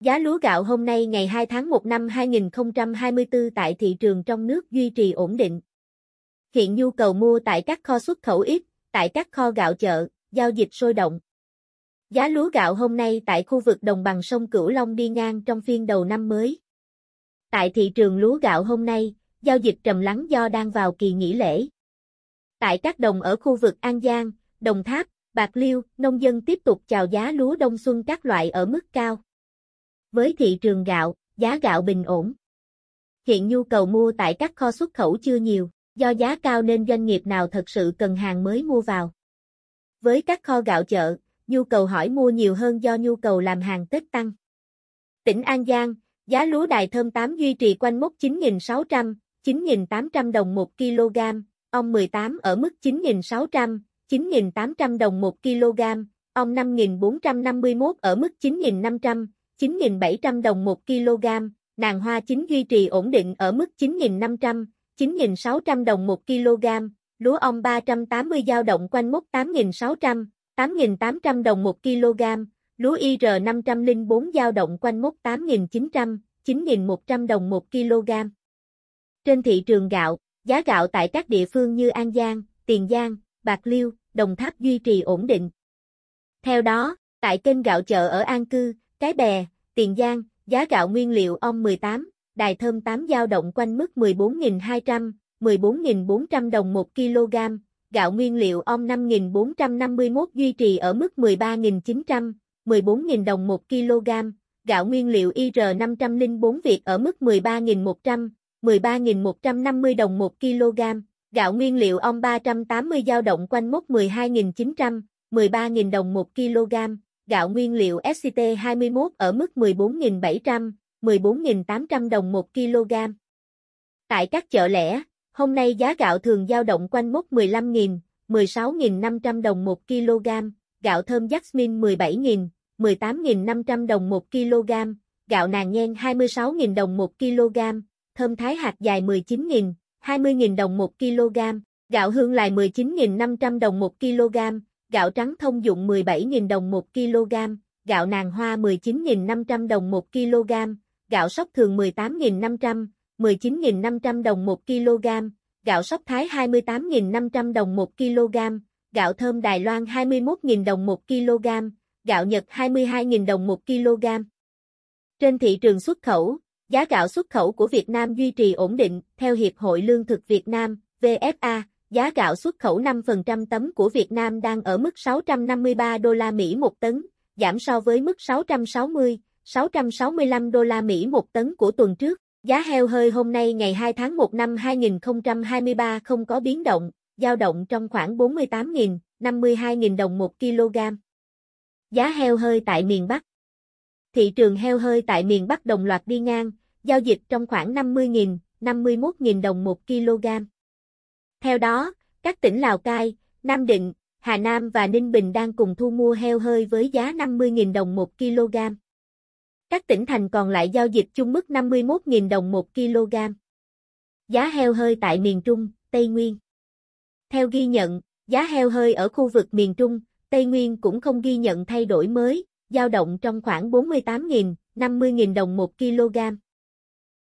Giá lúa gạo hôm nay ngày 2 tháng 1 năm 2024 tại thị trường trong nước duy trì ổn định. Hiện nhu cầu mua tại các kho xuất khẩu ít, tại các kho gạo chợ, giao dịch sôi động. Giá lúa gạo hôm nay tại khu vực đồng bằng sông Cửu Long đi ngang trong phiên đầu năm mới. Tại thị trường lúa gạo hôm nay, giao dịch trầm lắng do đang vào kỳ nghỉ lễ. Tại các đồng ở khu vực An Giang, Đồng Tháp, Bạc Liêu, nông dân tiếp tục chào giá lúa đông xuân các loại ở mức cao. Với thị trường gạo, giá gạo bình ổn. Hiện nhu cầu mua tại các kho xuất khẩu chưa nhiều, do giá cao nên doanh nghiệp nào thật sự cần hàng mới mua vào. Với các kho gạo chợ, nhu cầu hỏi mua nhiều hơn do nhu cầu làm hàng Tết tăng. Tỉnh An Giang, giá lúa đài thơm 8 duy trì quanh mốc 9.600, 9.800 đồng 1 kg, ong 18 ở mức 9.600, 9.800 đồng 1 kg, ong 5.451 ở mức 9.500, 9.700 đồng 1 kg, nàng hoa chính duy trì ổn định ở mức 9.500, 9.600 đồng 1 kg, lúa ong 380 dao động quanh mốc 8.600, 8.800 đồng 1 kg, lúa IR 504 dao động quanh mốc 8.900, 9.100 đồng 1 kg. Trên thị trường gạo, giá gạo tại các địa phương như An Giang, Tiền Giang, Bạc Liêu, Đồng Tháp duy trì ổn định. Theo đó, tại kênh gạo chợ ở An Cư, cái bè, Tiền Giang, giá gạo nguyên liệu ong 18, đài thơm 8 dao động quanh mức 14.200, 14.400 đồng 1 kg, gạo nguyên liệu ong 5.451 duy trì ở mức 13.900, 14.000 đồng 1 kg, gạo nguyên liệu IR504 Việt ở mức 13.100, 13.150 đồng 1 kg, gạo nguyên liệu ong 380 dao động quanh mức 12.900, 13.000 đồng 1 kg gạo nguyên liệu SCT21 ở mức 14.700, 14.800 đồng 1 kg. Tại các chợ lẻ, hôm nay giá gạo thường dao động quanh mốc 15.000, 16.500 đồng 1 kg, gạo thơm Jasmine 17.000, 18.500 đồng 1 kg, gạo nàng nhen 26.000 đồng 1 kg, thơm thái hạt dài 19.000, 20.000 đồng 1 kg, gạo hương lài 19.500 đồng 1 kg, gạo trắng thông dụng 17.000 đồng 1 kg, gạo nàng hoa 19.500 đồng 1 kg, gạo sóc thường 18.500, 19.500 đồng 1 kg, gạo sóc thái 28.500 đồng 1 kg, gạo thơm Đài Loan 21.000 đồng 1 kg, gạo Nhật 22.000 đồng 1 kg. Trên thị trường xuất khẩu, giá gạo xuất khẩu của Việt Nam duy trì ổn định, theo Hiệp hội Lương thực Việt Nam, VFA, giá gạo xuất khẩu 5% tấm của Việt Nam đang ở mức 653 đô la Mỹ một tấn, giảm so với mức 660, 665 đô la Mỹ một tấn của tuần trước. Giá heo hơi hôm nay ngày 2 tháng 1 năm 2023 không có biến động, dao động trong khoảng 48.000, 52.000 đồng một kg. Giá heo hơi tại miền Bắc Thị trường heo hơi tại miền Bắc đồng loạt đi ngang, giao dịch trong khoảng 50.000, 51.000 đồng một kg. Theo đó, các tỉnh Lào Cai, Nam Định, Hà Nam và Ninh Bình đang cùng thu mua heo hơi với giá 50.000 đồng 1 kg. Các tỉnh thành còn lại giao dịch chung mức 51.000 đồng 1 kg. Giá heo hơi tại miền Trung, Tây Nguyên. Theo ghi nhận, giá heo hơi ở khu vực miền Trung, Tây Nguyên cũng không ghi nhận thay đổi mới, giao động trong khoảng 48.000, 50.000 đồng 1 kg.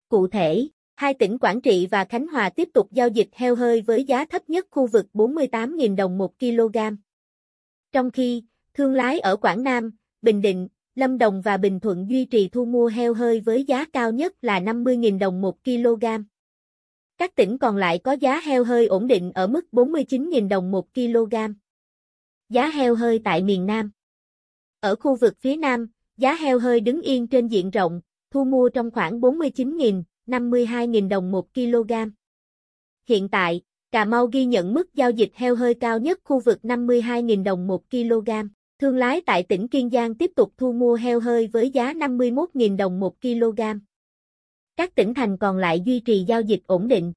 Cụ thể, Hai tỉnh Quảng Trị và Khánh Hòa tiếp tục giao dịch heo hơi với giá thấp nhất khu vực 48.000 đồng 1 kg. Trong khi, thương lái ở Quảng Nam, Bình Định, Lâm Đồng và Bình Thuận duy trì thu mua heo hơi với giá cao nhất là 50.000 đồng 1 kg. Các tỉnh còn lại có giá heo hơi ổn định ở mức 49.000 đồng 1 kg. Giá heo hơi tại miền Nam Ở khu vực phía Nam, giá heo hơi đứng yên trên diện rộng, thu mua trong khoảng 49.000, 52.000 đồng 1 kg. Hiện tại, Cà Mau ghi nhận mức giao dịch heo hơi cao nhất khu vực 52.000 đồng 1 kg. Thương lái tại tỉnh Kiên Giang tiếp tục thu mua heo hơi với giá 51.000 đồng 1 kg. Các tỉnh thành còn lại duy trì giao dịch ổn định.